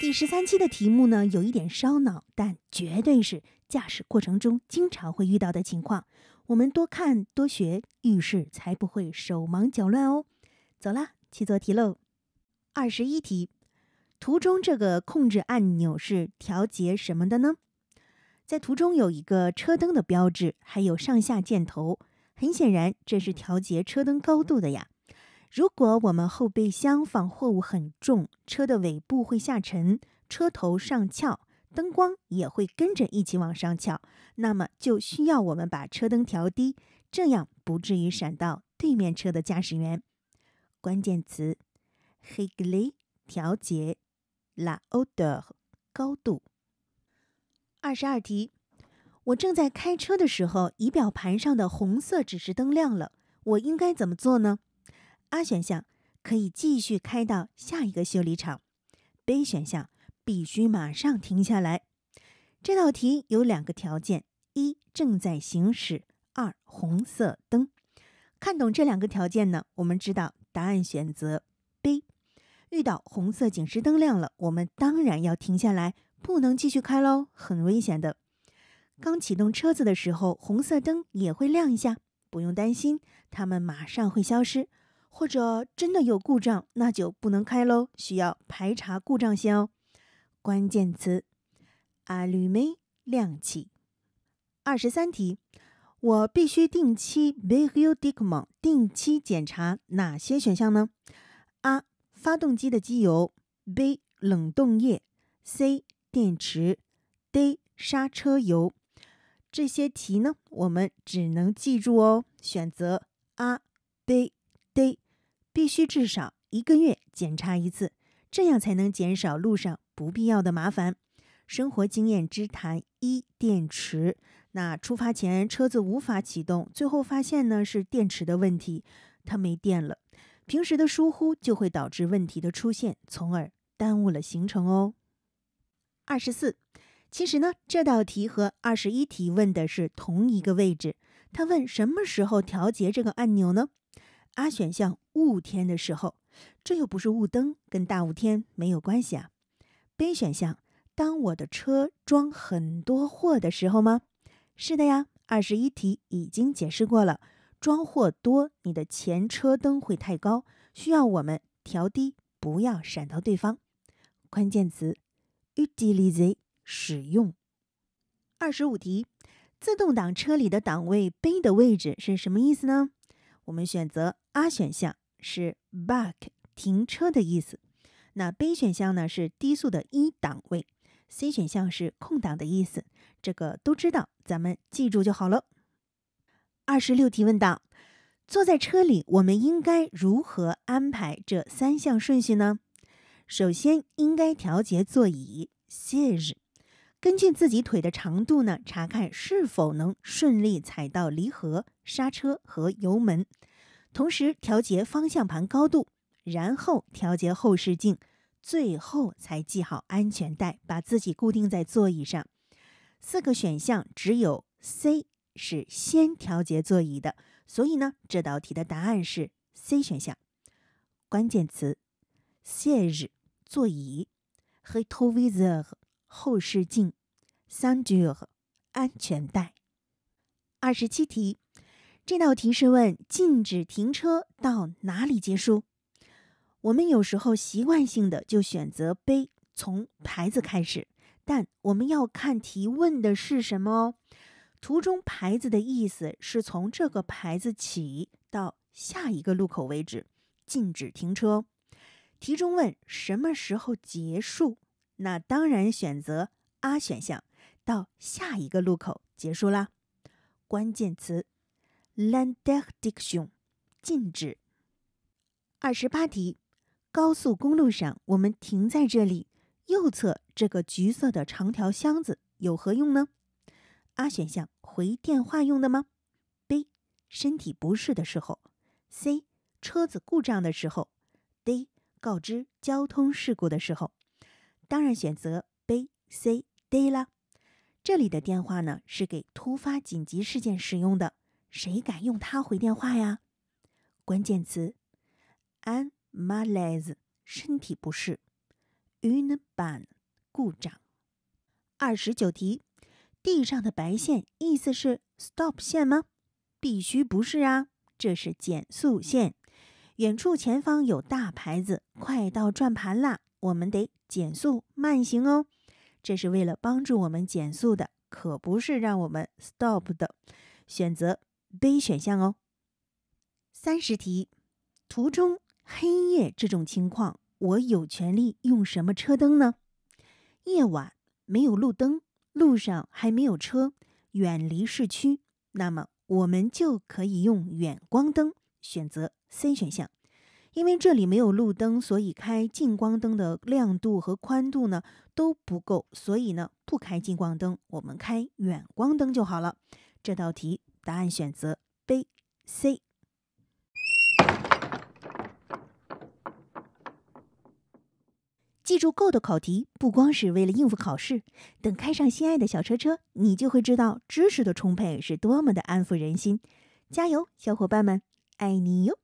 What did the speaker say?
第十三期的题目呢，有一点烧脑，但绝对是驾驶过程中经常会遇到的情况。我们多看多学，遇事才不会手忙脚乱哦。走啦，去做题喽。二十一题，图中这个控制按钮是调节什么的呢？在图中有一个车灯的标志，还有上下箭头，很显然这是调节车灯高度的呀。如果我们后备箱放货物很重，车的尾部会下沉，车头上翘，灯光也会跟着一起往上翘，那么就需要我们把车灯调低，这样不至于闪到对面车的驾驶员。关键词：higly 调节 la o d r 高度。二十二题，我正在开车的时候，仪表盘上的红色指示灯亮了，我应该怎么做呢？A 选项可以继续开到下一个修理厂，B 选项必须马上停下来。这道题有两个条件：一正在行驶，二红色灯。看懂这两个条件呢？我们知道答案选择 B。遇到红色警示灯亮了，我们当然要停下来，不能继续开喽，很危险的。刚启动车子的时候，红色灯也会亮一下，不用担心，它们马上会消失。或者真的有故障，那就不能开喽，需要排查故障线哦。关键词：阿绿梅亮起。二十三题，我必须定期 behu d i g e a 定期检查哪些选项呢？啊，发动机的机油，b 冷冻液，c 电池，d 刹车油。这些题呢，我们只能记住哦。选择啊，b。需至少一个月检查一次，这样才能减少路上不必要的麻烦。生活经验之谈一电池。那出发前车子无法启动，最后发现呢是电池的问题，它没电了。平时的疏忽就会导致问题的出现，从而耽误了行程哦。二十四，其实呢这道题和二十一题问的是同一个位置，他问什么时候调节这个按钮呢？A 选项雾天的时候，这又不是雾灯，跟大雾天没有关系啊。B 选项当我的车装很多货的时候吗？是的呀，二十一题已经解释过了，装货多你的前车灯会太高，需要我们调低，不要闪到对方。关键词 utilize 使用。二十五题自动挡车里的档位“ B 的位置是什么意思呢？我们选择 A 选项是 b a c k 停车的意思，那 B 选项呢是低速的一档位，C 选项是空档的意思，这个都知道，咱们记住就好了。二十六题问到，坐在车里，我们应该如何安排这三项顺序呢？首先应该调节座椅 s e g e 根据自己腿的长度呢，查看是否能顺利踩到离合、刹车和油门，同时调节方向盘高度，然后调节后视镜，最后才系好安全带，把自己固定在座椅上。四个选项只有 C 是先调节座椅的，所以呢，这道题的答案是 C 选项。关键词 s e g e 座椅 h e a d r e s r 后视镜，三脚，安全带。二十七题，这道题是问禁止停车到哪里结束？我们有时候习惯性的就选择背从牌子开始，但我们要看提问的是什么哦。图中牌子的意思是从这个牌子起到下一个路口为止禁止停车。题中问什么时候结束？那当然选择 A 选项，到下一个路口结束啦。关键词 l a n d e c t i o n 禁止。二十八题，高速公路上我们停在这里，右侧这个橘色的长条箱子有何用呢？A 选项回电话用的吗？B 身体不适的时候。C 车子故障的时候。D 告知交通事故的时候。当然选择 B、C、D 了。这里的电话呢是给突发紧急事件使用的，谁敢用它回电话呀？关键词：An m a l a s 身体不适，Unban 故障。二十九题，地上的白线意思是 stop 线吗？必须不是啊，这是减速线。远处前方有大牌子，快到转盘啦，我们得减速慢行哦。这是为了帮助我们减速的，可不是让我们 stop 的。选择 B 选项哦。三十题，图中黑夜这种情况，我有权利用什么车灯呢？夜晚没有路灯，路上还没有车，远离市区，那么我们就可以用远光灯。选择 C 选项，因为这里没有路灯，所以开近光灯的亮度和宽度呢都不够，所以呢不开近光灯，我们开远光灯就好了。这道题答案选择 B、C。记住，够的考题不光是为了应付考试，等开上心爱的小车车，你就会知道知识的充沛是多么的安抚人心。加油，小伙伴们！爱你哟。